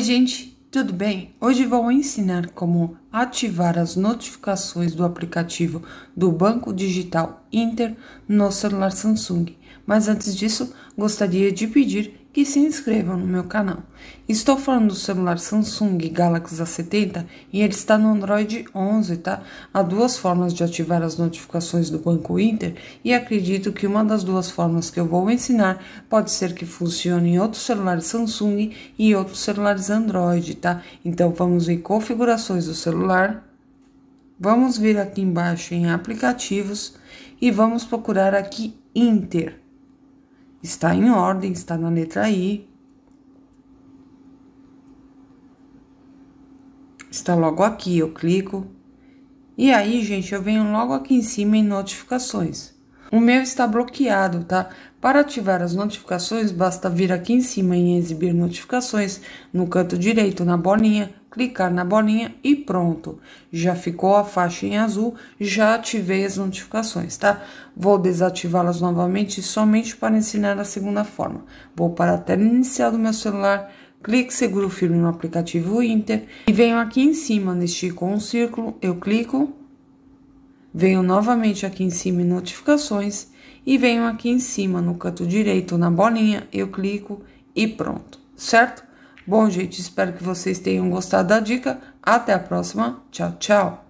Oi, gente, tudo bem? Hoje vou ensinar como ativar as notificações do aplicativo do Banco Digital Inter no celular Samsung. Mas antes disso, gostaria de pedir que se inscrevam no meu canal. Estou falando do celular Samsung Galaxy A70 e ele está no Android 11, tá? Há duas formas de ativar as notificações do Banco Inter e acredito que uma das duas formas que eu vou ensinar pode ser que funcione em outros celulares Samsung e outros celulares Android, tá? Então vamos em configurações do celular. Vamos vir aqui embaixo em aplicativos e vamos procurar aqui Inter está em ordem, está na letra I. Está logo aqui, eu clico. E aí, gente, eu venho logo aqui em cima em notificações. O meu está bloqueado, tá? Para ativar as notificações, basta vir aqui em cima em exibir notificações, no canto direito na bolinha, clicar na bolinha e pronto. Já ficou a faixa em azul, já ativei as notificações, tá? Vou desativá-las novamente somente para ensinar a segunda forma. Vou para a tela inicial do meu celular, clique seguro firme no aplicativo Inter e venho aqui em cima neste com um círculo, eu clico venham novamente aqui em cima em notificações e venham aqui em cima no canto direito na bolinha, eu clico e pronto, certo? Bom, gente, espero que vocês tenham gostado da dica. Até a próxima. Tchau, tchau.